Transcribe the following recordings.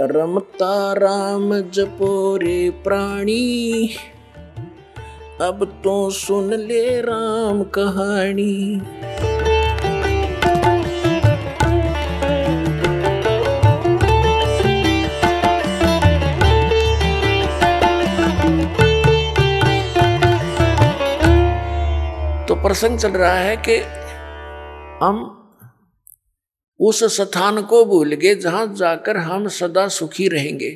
रमता राम जपो रे प्राणी अब तो सुन ले राम कहानी तो प्रसंग चल रहा है कि हम उस स्थान को भूल गए जहाँ जाकर हम सदा सुखी रहेंगे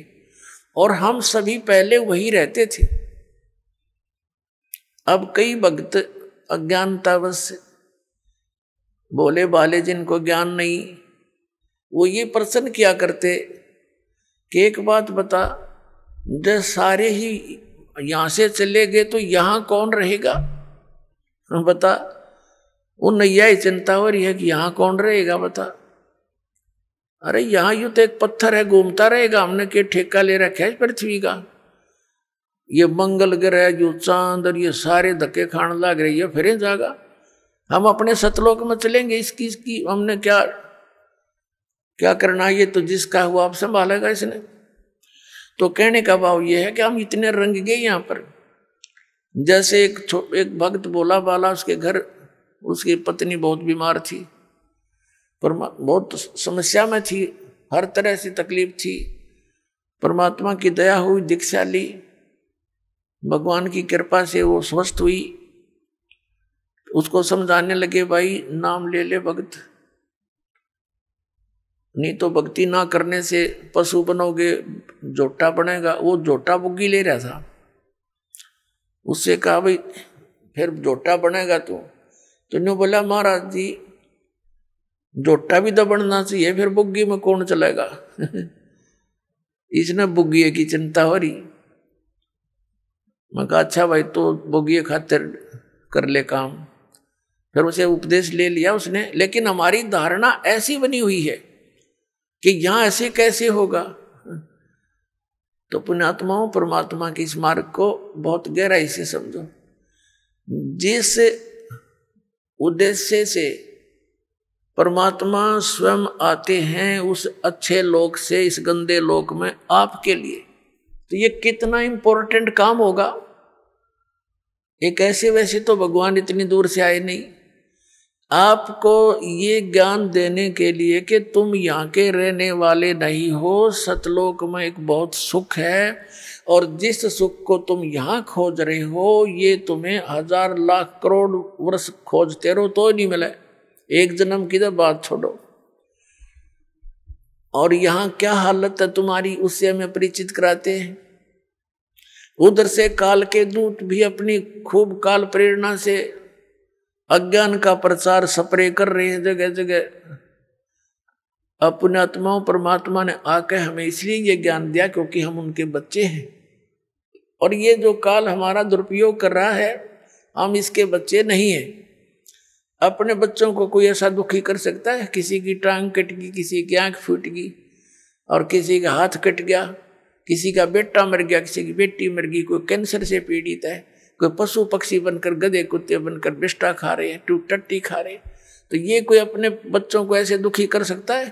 और हम सभी पहले वही रहते थे अब कई भक्त अज्ञानतावश बोले बाले जिनको ज्ञान नहीं वो ये प्रश्न किया करते कि एक बात बता जब सारे ही यहाँ से चले गए तो यहाँ कौन रहेगा बता उन नैया चिंता हो रही है कि यहाँ कौन रहेगा बता अरे यहां यू तो एक पत्थर है घूमता रहेगा हमने के ठेका ले रखा है पृथ्वी का ये मंगल ग्रह जो चांद और ये सारे धक्के खाने लग रही है फिर जागा हम अपने सतलोक में चलेंगे इसकी इसकी हमने क्या क्या करना ये तो जिसका हुआ आप संभालेगा इसने तो कहने का भाव ये है कि हम इतने रंग गए यहाँ पर जैसे एक एक भक्त बोला बाला उसके घर उसकी पत्नी बहुत बीमार थी परमा बहुत समस्या में थी हर तरह से तकलीफ थी परमात्मा की दया हुई दीक्षा ली भगवान की कृपा से वो स्वस्थ हुई उसको समझाने लगे भाई नाम ले ले भक्त नहीं तो भक्ति ना करने से पशु बनोगे जोटा बनेगा वो जोटा बुग्गी ले रहा था उससे कहा भाई फिर जोटा बनेगा तो तो बोला महाराज जी जोटा भी दबड़ना चाहिए फिर बुग्गी में कौन चलेगा इसने बुग्गी की चिंता हो रही मैं कहा अच्छा भाई तो बुग्गी खातिर कर ले काम फिर उसे उपदेश ले लिया उसने लेकिन हमारी धारणा ऐसी बनी हुई है कि यहां ऐसे कैसे होगा तो पुणात्माओं परमात्मा के इस मार्ग को बहुत गहराई से समझो जिस उद्देश्य से परमात्मा स्वयं आते हैं उस अच्छे लोक से इस गंदे लोक में आपके लिए तो ये कितना इंपॉर्टेंट काम होगा एक ऐसे वैसे तो भगवान इतनी दूर से आए नहीं आपको ये ज्ञान देने के लिए कि तुम यहाँ के रहने वाले नहीं हो सतलोक में एक बहुत सुख है और जिस सुख को तुम यहाँ खोज रहे हो ये तुम्हें हजार लाख करोड़ वर्ष खोजते रहो तो नहीं मिले एक जन्म किधर बात छोड़ो और यहां क्या हालत है तुम्हारी उससे हमें परिचित कराते हैं उधर से काल के दूत भी अपनी खूब काल प्रेरणा से अज्ञान का प्रचार सप्रे कर रहे हैं जगह जगह अपने आत्माओं परमात्मा ने आकर हमें इसलिए ये ज्ञान दिया क्योंकि हम उनके बच्चे हैं और ये जो काल हमारा दुरुपयोग कर रहा है हम इसके बच्चे नहीं हैं अपने बच्चों को कोई ऐसा दुखी कर सकता है किसी की टांग कट गई किसी की आंख फूट गई और किसी का हाथ कट गया किसी का बेटा मर गया किसी की बेटी मर गई कोई कैंसर से पीड़ित है कोई पशु पक्षी बनकर गधे कुत्ते बनकर बिस्टा खा रहे हैं टूट टट्टी खा रहे हैं तो ये कोई अपने बच्चों को ऐसे दुखी कर सकता है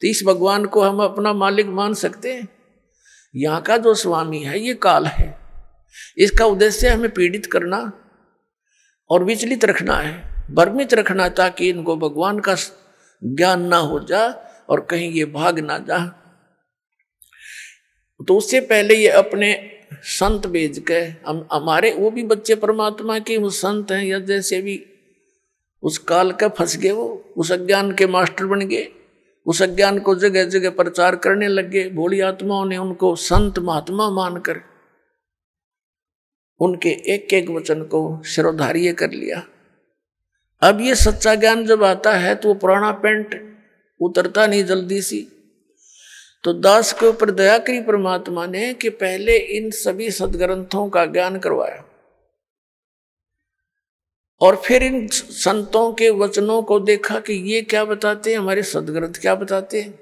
तो इस भगवान को हम अपना मालिक मान सकते हैं यहाँ का जो स्वामी है ये काल है इसका उद्देश्य हमें पीड़ित करना और विचलित रखना है भ्रमित रखना ताकि इनको भगवान का ज्ञान ना हो जा और कहीं ये भाग ना जा तो उससे पहले ये अपने संत भेज के हम हमारे वो भी बच्चे परमात्मा के वो संत हैं या जैसे भी उस काल का फंस गए वो उस अज्ञान के मास्टर बन गए उस अज्ञान को जगह जगह प्रचार करने लग गए भोली आत्माओं ने उनको संत महात्मा मानकर उनके एक एक वचन को श्रोधार्य कर लिया अब ये सच्चा ज्ञान जब आता है तो वो पुराना पेंट उतरता नहीं जल्दी सी तो दास के ऊपर दया करी परमात्मा ने कि पहले इन सभी सदग्रंथों का ज्ञान करवाया और फिर इन संतों के वचनों को देखा कि ये क्या बताते हैं हमारे सदग्रंथ क्या बताते हैं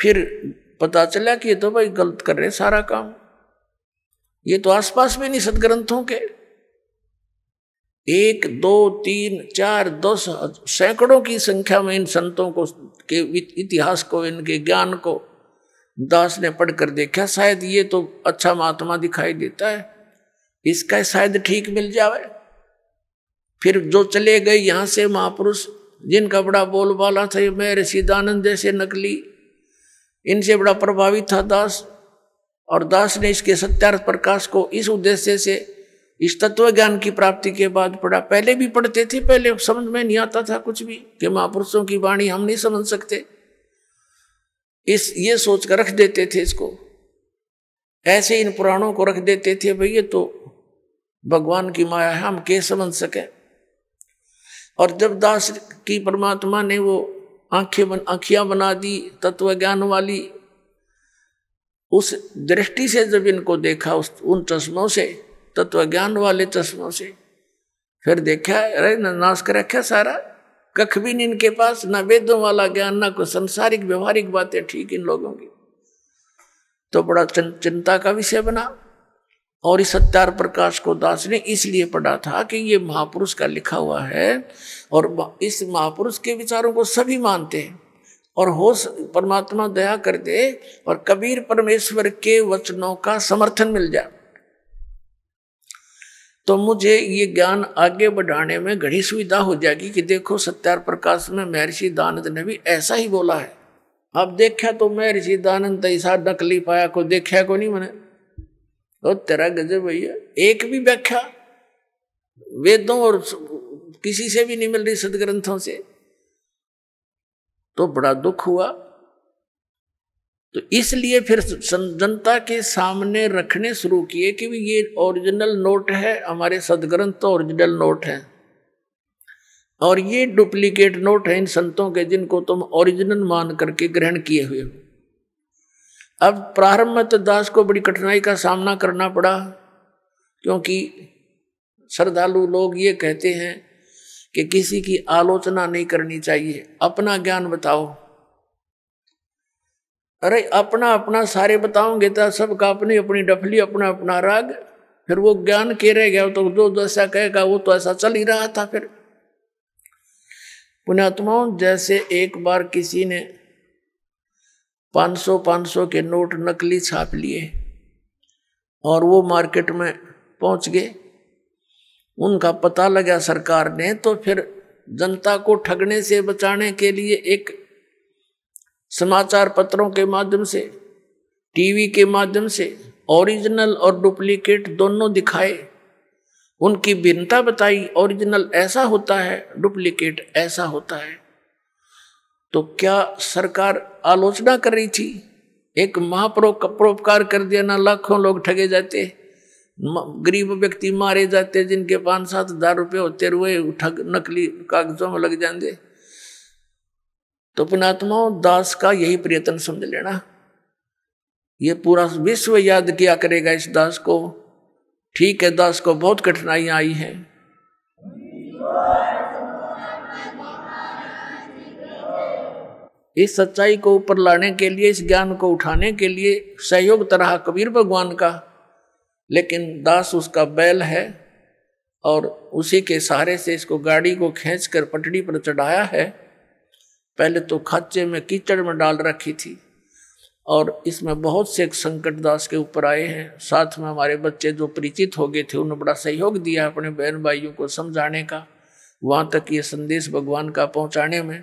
फिर पता चला कि ये तो भाई गलत कर रहे सारा काम ये तो आसपास में नहीं सदग्रंथों के एक दो तीन चार दस सैकड़ों की संख्या में इन संतों को के इतिहास को इनके ज्ञान को दास ने पढ़कर देखा शायद ये तो अच्छा महात्मा दिखाई देता है इसका शायद ठीक मिल जाए फिर जो चले गए यहाँ से महापुरुष जिनका बड़ा बोलबाला था मैं रसीदानंद जैसे नकली इनसे बड़ा प्रभावित था दास और दास ने इसके सत्यार्थ प्रकाश को इस उद्देश्य से इस तत्व ज्ञान की प्राप्ति के बाद पढ़ा पहले भी पढ़ते थे पहले समझ में नहीं आता था कुछ भी कि महापुरुषों की वाणी हम नहीं समझ सकते इस ये सोच कर रख देते थे इसको ऐसे इन पुराणों को रख देते थे भैया ये तो भगवान की माया है हम के समझ सके और जब दास की परमात्मा ने वो आंखें बन आंखियां बना दी तत्व ज्ञान वाली उस दृष्टि से जब इनको देखा उस उन चश्मों से तत्व ज्ञान वाले चश्मों से फिर देखा अरे नाश कर रखा सारा कख भी नहीं इनके पास ना वेदों वाला ज्ञान ना कोई संसारिक व्यवहारिक बातें ठीक इन लोगों की तो बड़ा चिंता का विषय बना और इस सत्यार प्रकाश को दास ने इसलिए पढ़ा था कि ये महापुरुष का लिखा हुआ है और इस महापुरुष के विचारों को सभी मानते हैं और हो परमात्मा दया कर दे और कबीर परमेश्वर के वचनों का समर्थन मिल जाए तो मुझे ये ज्ञान आगे बढ़ाने में घड़ी सुविधा हो जाएगी कि देखो सत्यार प्रकाश में महर्षि दानंद ने भी ऐसा ही बोला है अब देखा तो ऋषि दानंद ऐसा नकली पाया को देखा को नहीं मैंने तो तेरा गजब भैया एक भी व्याख्या वेदों और किसी से भी नहीं मिल रही सदग्रंथों से तो बड़ा दुख हुआ तो इसलिए फिर जनता के सामने रखने शुरू किए कि ये ओरिजिनल नोट है हमारे सदग्रंथ तो ओरिजिनल नोट है और ये डुप्लीकेट नोट है इन संतों के जिनको तुम ओरिजिनल मान करके ग्रहण किए हुए हो अब प्रारंभ तो दास को बड़ी कठिनाई का सामना करना पड़ा क्योंकि श्रद्धालु लोग ये कहते हैं कि किसी की आलोचना नहीं करनी चाहिए अपना ज्ञान बताओ अरे अपना अपना सारे बताओगे तो सबका अपनी अपनी डफली अपना अपना राग फिर वो ज्ञान के रह गया तो जो जैसा कहेगा वो तो ऐसा चल ही रहा था फिर पुण्यात्माओं जैसे एक बार किसी ने 500 500 के नोट नकली छाप लिए और वो मार्केट में पहुंच गए उनका पता लगा सरकार ने तो फिर जनता को ठगने से बचाने के लिए एक समाचार पत्रों के माध्यम से टीवी के माध्यम से ओरिजिनल और डुप्लीकेट दोनों दिखाए उनकी भिन्नता बताई ओरिजिनल ऐसा होता है डुप्लीकेट ऐसा होता है तो क्या सरकार आलोचना कर रही थी एक महाप्रो परोपकार कर दिया ना लाखों लोग ठगे जाते गरीब व्यक्ति मारे जाते जिनके पाँच सात हजार रुपये होते हुए ठग नकली कागजों में लग जाते तो अपनात्मा दास का यही प्रयत्न समझ लेना ये पूरा विश्व याद किया करेगा इस दास को ठीक है दास को बहुत कठिनाइयां आई हैं इस सच्चाई को ऊपर लाने के लिए इस ज्ञान को उठाने के लिए सहयोग तरह कबीर भगवान का लेकिन दास उसका बैल है और उसी के सहारे से इसको गाड़ी को खींचकर पटड़ी पर चढ़ाया है पहले तो खाचे में कीचड़ में डाल रखी थी और इसमें बहुत से संकट दास के ऊपर आए हैं साथ में हमारे बच्चे जो परिचित हो गए थे उन्होंने बड़ा सहयोग दिया अपने बहन भाइयों को समझाने का वहाँ तक ये संदेश भगवान का पहुँचाने में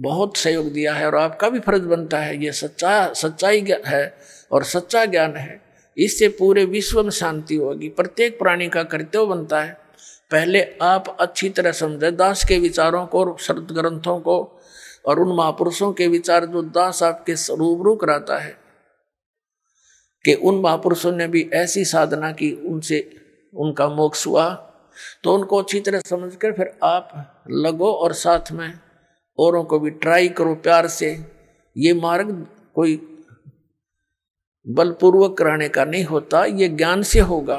बहुत सहयोग दिया है और आपका भी फर्ज बनता है ये सच्चा सच्चाई है और सच्चा ज्ञान है इससे पूरे विश्व में शांति होगी प्रत्येक प्राणी का कर्तव्य बनता है पहले आप अच्छी तरह समझे दास के विचारों को और शरद ग्रंथों को और उन महापुरुषों के विचार जो दास आपके रूबरू कराता है कि उन महापुरुषों ने भी ऐसी साधना की उनसे उनका मोक्ष हुआ तो उनको अच्छी तरह समझ कर फिर आप लगो और साथ में औरों को भी ट्राई करो प्यार से ये मार्ग कोई बलपूर्वक कराने का नहीं होता ये ज्ञान से होगा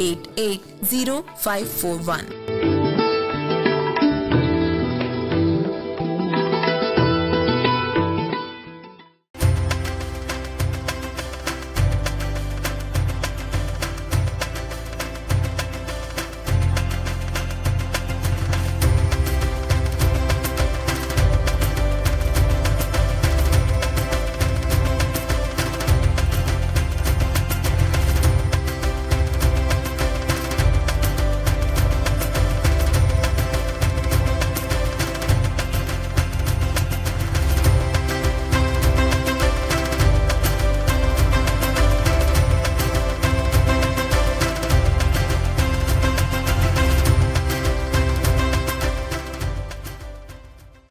880541.